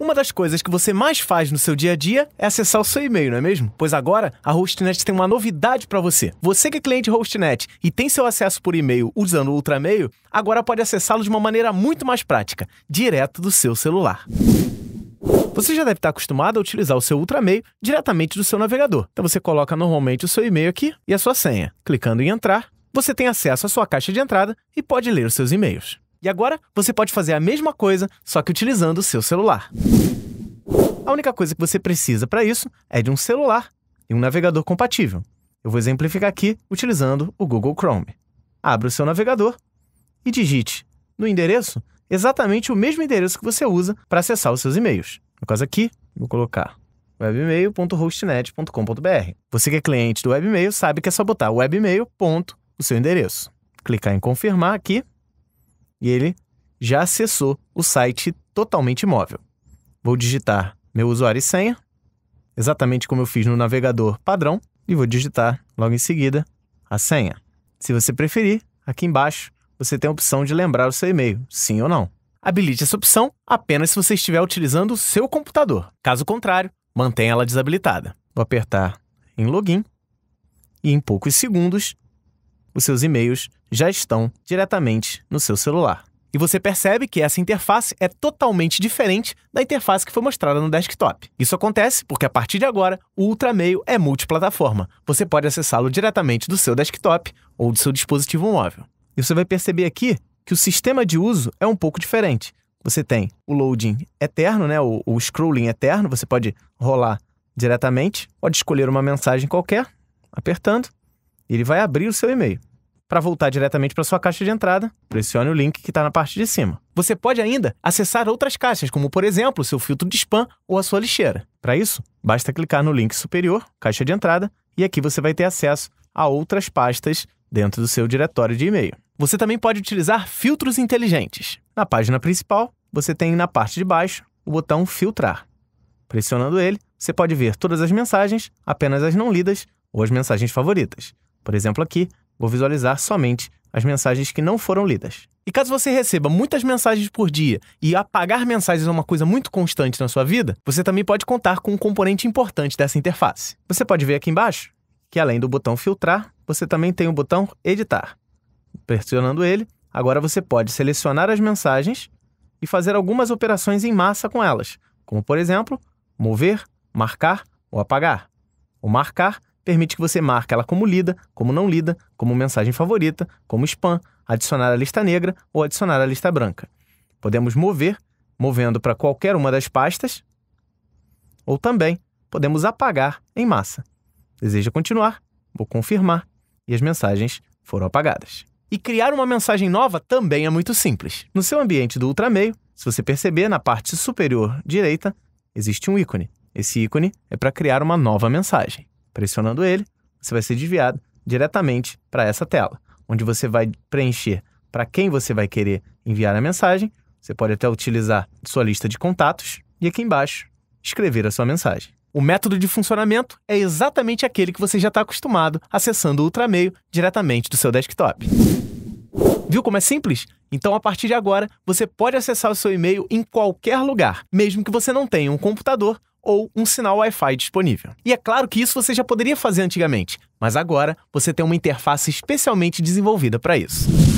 Uma das coisas que você mais faz no seu dia a dia é acessar o seu e-mail, não é mesmo? Pois agora a Hostnet tem uma novidade para você. Você que é cliente Hostnet e tem seu acesso por e-mail usando o Ultramail, agora pode acessá-lo de uma maneira muito mais prática, direto do seu celular. Você já deve estar acostumado a utilizar o seu Ultramail diretamente do seu navegador. Então você coloca normalmente o seu e-mail aqui e a sua senha. Clicando em entrar, você tem acesso à sua caixa de entrada e pode ler os seus e-mails. E agora você pode fazer a mesma coisa, só que utilizando o seu celular. A única coisa que você precisa para isso é de um celular e um navegador compatível. Eu vou exemplificar aqui utilizando o Google Chrome. Abra o seu navegador e digite no endereço exatamente o mesmo endereço que você usa para acessar os seus e-mails. No caso aqui, vou colocar webmail.hostnet.com.br. Você que é cliente do webmail sabe que é só botar webmail. o seu endereço. Clicar em confirmar aqui e ele já acessou o site totalmente móvel. Vou digitar meu usuário e senha, exatamente como eu fiz no navegador padrão, e vou digitar logo em seguida a senha. Se você preferir, aqui embaixo você tem a opção de lembrar o seu e-mail, sim ou não. Habilite essa opção apenas se você estiver utilizando o seu computador. Caso contrário, mantenha ela desabilitada. Vou apertar em login e em poucos segundos os seus e-mails já estão diretamente no seu celular. E você percebe que essa interface é totalmente diferente da interface que foi mostrada no desktop. Isso acontece porque a partir de agora o Ultramail é multiplataforma. Você pode acessá-lo diretamente do seu desktop ou do seu dispositivo móvel. E você vai perceber aqui que o sistema de uso é um pouco diferente. Você tem o loading eterno, né? o, o scrolling eterno, você pode rolar diretamente, pode escolher uma mensagem qualquer, apertando, ele vai abrir o seu e-mail. Para voltar diretamente para sua caixa de entrada, pressione o link que está na parte de cima. Você pode ainda acessar outras caixas, como por exemplo o seu filtro de spam ou a sua lixeira. Para isso, basta clicar no link superior, caixa de entrada, e aqui você vai ter acesso a outras pastas dentro do seu diretório de e-mail. Você também pode utilizar filtros inteligentes. Na página principal, você tem na parte de baixo o botão Filtrar. Pressionando ele, você pode ver todas as mensagens, apenas as não lidas ou as mensagens favoritas. Por exemplo, aqui, vou visualizar somente as mensagens que não foram lidas. E caso você receba muitas mensagens por dia e apagar mensagens é uma coisa muito constante na sua vida, você também pode contar com um componente importante dessa interface. Você pode ver aqui embaixo que além do botão filtrar, você também tem o botão editar. Pressionando ele, agora você pode selecionar as mensagens e fazer algumas operações em massa com elas, como por exemplo, mover, marcar ou apagar. O marcar permite que você marque ela como lida, como não lida, como mensagem favorita, como spam, adicionar à lista negra ou adicionar à lista branca. Podemos mover, movendo para qualquer uma das pastas, ou também podemos apagar em massa. Deseja continuar? Vou confirmar e as mensagens foram apagadas. E criar uma mensagem nova também é muito simples. No seu ambiente do Ultrameio, se você perceber, na parte superior direita existe um ícone. Esse ícone é para criar uma nova mensagem. Pressionando ele, você vai ser desviado diretamente para essa tela, onde você vai preencher para quem você vai querer enviar a mensagem. Você pode até utilizar sua lista de contatos e aqui embaixo escrever a sua mensagem. O método de funcionamento é exatamente aquele que você já está acostumado acessando o ultrameio diretamente do seu desktop. Viu como é simples? Então, a partir de agora, você pode acessar o seu e-mail em qualquer lugar, mesmo que você não tenha um computador ou um sinal Wi-Fi disponível. E é claro que isso você já poderia fazer antigamente, mas agora você tem uma interface especialmente desenvolvida para isso.